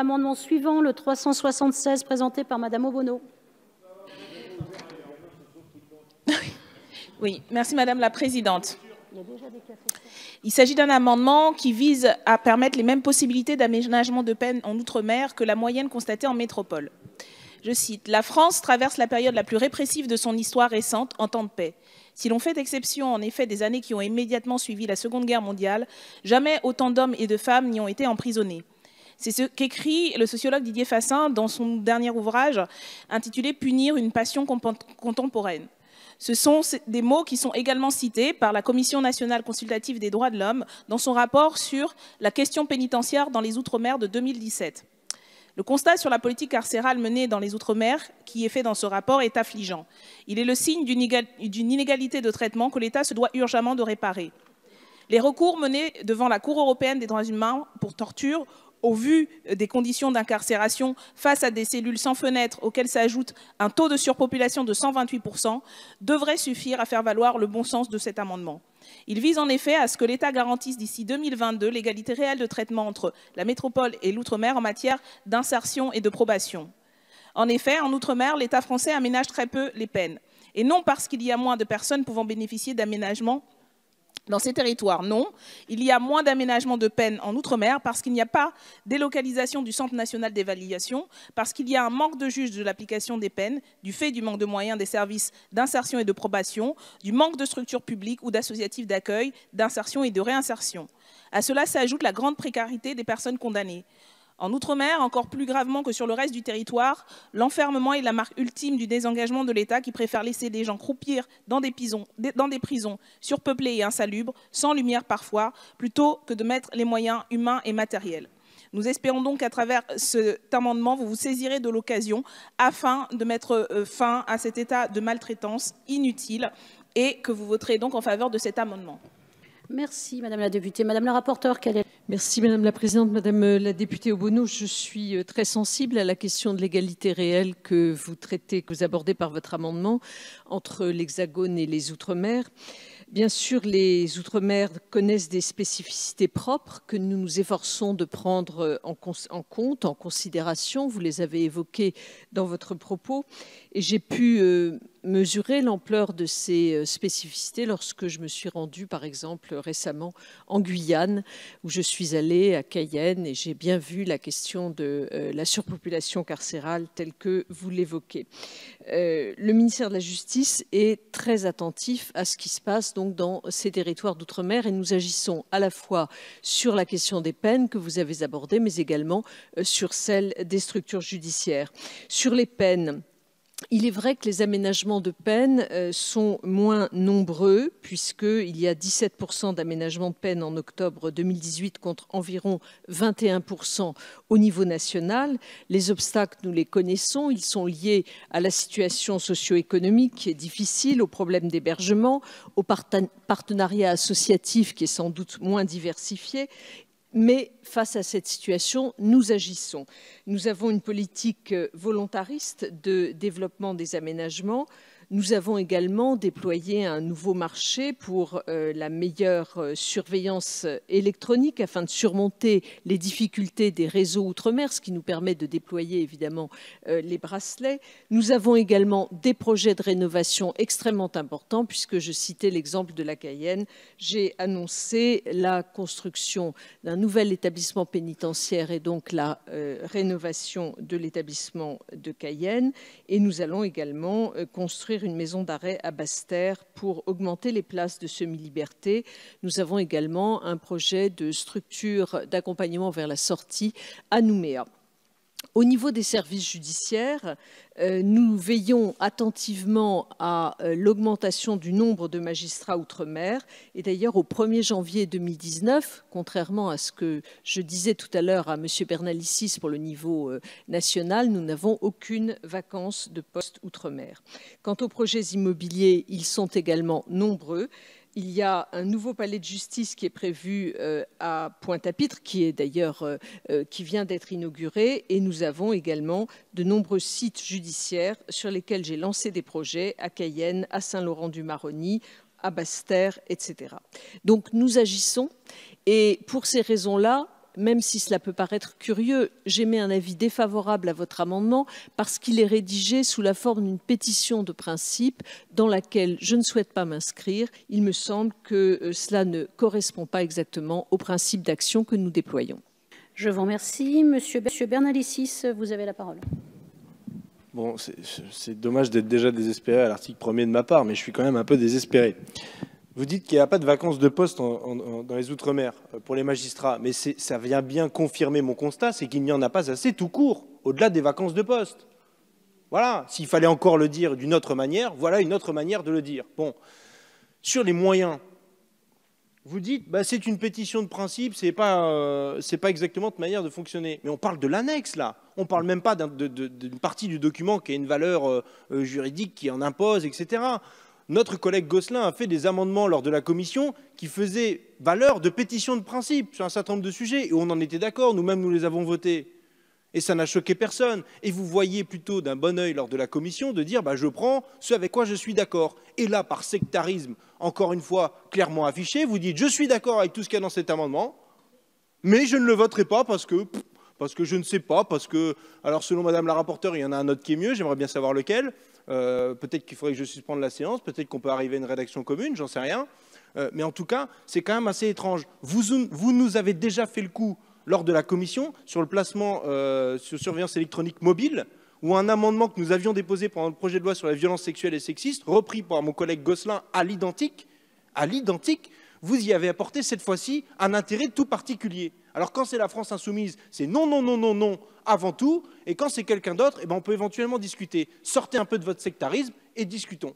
L’amendement suivant, le 376, présenté par Madame Obono. Oui, merci Madame la Présidente. Il s'agit d'un amendement qui vise à permettre les mêmes possibilités d'aménagement de peine en Outre-mer que la moyenne constatée en métropole. Je cite, La France traverse la période la plus répressive de son histoire récente en temps de paix. Si l'on fait exception, en effet, des années qui ont immédiatement suivi la Seconde Guerre mondiale, jamais autant d'hommes et de femmes n'y ont été emprisonnés. C'est ce qu'écrit le sociologue Didier Fassin dans son dernier ouvrage intitulé Punir une passion contemporaine. Ce sont des mots qui sont également cités par la Commission nationale consultative des droits de l'homme dans son rapport sur la question pénitentiaire dans les Outre-mer de 2017. Le constat sur la politique carcérale menée dans les Outre-mer, qui est fait dans ce rapport, est affligeant. Il est le signe d'une inégalité de traitement que l'État se doit urgemment de réparer. Les recours menés devant la Cour européenne des droits humains pour torture au vu des conditions d'incarcération face à des cellules sans fenêtres auxquelles s'ajoute un taux de surpopulation de 128%, devrait suffire à faire valoir le bon sens de cet amendement. Il vise en effet à ce que l'État garantisse d'ici 2022 l'égalité réelle de traitement entre la métropole et l'outre-mer en matière d'insertion et de probation. En effet, en Outre-mer, l'État français aménage très peu les peines. Et non parce qu'il y a moins de personnes pouvant bénéficier d'aménagements dans ces territoires, non. Il y a moins d'aménagement de peines en Outre-mer parce qu'il n'y a pas délocalisation du Centre national d'évaluation, parce qu'il y a un manque de juges de l'application des peines, du fait du manque de moyens des services d'insertion et de probation, du manque de structures publiques ou d'associatives d'accueil, d'insertion et de réinsertion. À cela s'ajoute la grande précarité des personnes condamnées. En Outre-mer, encore plus gravement que sur le reste du territoire, l'enfermement est la marque ultime du désengagement de l'État qui préfère laisser des gens croupir dans des, prisons, surpeuplées et insalubres, sans lumière parfois, plutôt que de mettre les moyens humains et matériels. Nous espérons donc qu'à travers cet amendement, vous vous saisirez de l'occasion afin de mettre euh, fin à cet état de maltraitance inutile et que vous voterez donc en faveur de cet amendement. Merci Madame la députée. Madame la rapporteure, quelle est Merci Madame la Présidente. Madame euh, la députée Obono, je suis euh, très sensible à la question de l'égalité réelle que vous traitez, que vous abordez par votre amendement entre l'Hexagone et les Outre-mer. Bien sûr, les Outre-mer connaissent des spécificités propres que nous nous efforçons de prendre euh, en, compte, en considération. Vous les avez évoquées dans votre propos. Et j'ai pu mesurer l'ampleur de ces euh, spécificités lorsque je me suis rendue, par exemple, récemment en Guyane, où je suis allée à Cayenne et j'ai bien vu la question de euh, la surpopulation carcérale telle que vous l'évoquez. Euh, le ministère de la Justice est très attentif à ce qui se passe donc dans ces territoires d'outre-mer et nous agissons à la fois sur la question des peines que vous avez abordées, mais également sur celle des structures judiciaires. Sur les peines, il est vrai que les aménagements de peine euh, sont moins nombreux, puisqu'il y a 17% d'aménagements de peine en octobre 2018 contre environ 21% au niveau national. Les obstacles, nous les connaissons, ils sont liés à la situation socio-économique qui est difficile, aux problèmes d'hébergement, au partenariat associatif qui est sans doute moins diversifié mais face à cette situation, nous agissons. Nous avons une politique volontariste de développement des aménagements nous avons également déployé un nouveau marché pour euh, la meilleure euh, surveillance euh, électronique afin de surmonter les difficultés des réseaux outre-mer, ce qui nous permet de déployer évidemment les bracelets. Nous avons également des projets de rénovation extrêmement importants puisque je citais l'exemple de la Cayenne. J'ai annoncé la construction d'un nouvel établissement pénitentiaire et donc la rénovation de l'établissement de Cayenne. Et nous allons également construire une maison d'arrêt à Basse-Terre pour augmenter les places de semi-liberté. Nous avons également un projet de structure d'accompagnement vers la sortie à Nouméa. Au niveau des services judiciaires, euh, nous veillons attentivement à euh, l'augmentation du nombre de magistrats outre-mer. Et d'ailleurs, au 1er janvier 2019, contrairement à ce que je disais tout à l'heure à M. Bernalicis pour le niveau euh, national, nous n'avons aucune vacance de poste outre-mer. Quant aux projets immobiliers, ils sont également nombreux. Il y a un nouveau palais de justice qui est prévu euh, à Pointe-à-Pitre, qui est d'ailleurs euh, euh, qui vient d'être inauguré, et nous avons également de nombreux sites judiciaires sur lesquels j'ai lancé des projets à Cayenne, à Saint-Laurent-du-Maroni, à Basse-Terre, etc. Donc nous agissons, et pour ces raisons-là, même si cela peut paraître curieux, j'émets un avis défavorable à votre amendement parce qu'il est rédigé sous la forme d'une pétition de principe dans laquelle je ne souhaite pas m'inscrire. Il me semble que euh, cela ne correspond pas exactement au principe d'action que nous déployons. Je vous remercie. Monsieur, Monsieur Bernalicis, vous avez la parole. Bon, c'est dommage d'être déjà désespéré à l'article premier de ma part, mais je suis quand même un peu désespéré. Vous dites qu'il n'y a pas de vacances de poste dans les Outre-mer euh, pour les magistrats, mais ça vient bien confirmer mon constat, c'est qu'il n'y en a pas assez tout court, au-delà des vacances de poste. Voilà, s'il fallait encore le dire d'une autre manière, voilà une autre manière de le dire. Bon, sur les moyens, vous dites, bah, c'est une pétition de principe, ce n'est euh, pas, exactement notre manière de fonctionner. Mais on parle de l'annexe, là. On ne parle même pas d'une partie du document qui a une valeur euh, juridique, qui en impose, etc notre collègue Gosselin a fait des amendements lors de la commission qui faisaient valeur de pétition de principe sur un certain nombre de sujets, et on en était d'accord, nous-mêmes nous les avons votés. Et ça n'a choqué personne. Et vous voyez plutôt d'un bon oeil lors de la commission de dire bah, je prends ce avec quoi je suis d'accord. Et là, par sectarisme, encore une fois clairement affiché, vous dites je suis d'accord avec tout ce qu'il y a dans cet amendement, mais je ne le voterai pas parce que, parce que je ne sais pas, parce que, alors selon Madame la rapporteure, il y en a un autre qui est mieux, j'aimerais bien savoir lequel. Euh, peut-être qu'il faudrait que je suspende la séance, peut-être qu'on peut arriver à une rédaction commune, j'en sais rien. Euh, mais en tout cas, c'est quand même assez étrange. Vous, nous avez déjà fait le coup lors de la commission sur le placement euh, sur surveillance électronique mobile, où un amendement que nous avions déposé pendant le projet de loi sur la violence sexuelle et sexiste, repris par mon collègue Gosselin à l'identique, à l'identique, vous y avez apporté cette fois-ci un intérêt tout particulier. Alors quand c'est la France insoumise, c'est non, non, non, non, non, avant tout. Et quand c'est quelqu'un d'autre, eh ben, on peut éventuellement discuter. Sortez un peu de votre sectarisme et discutons.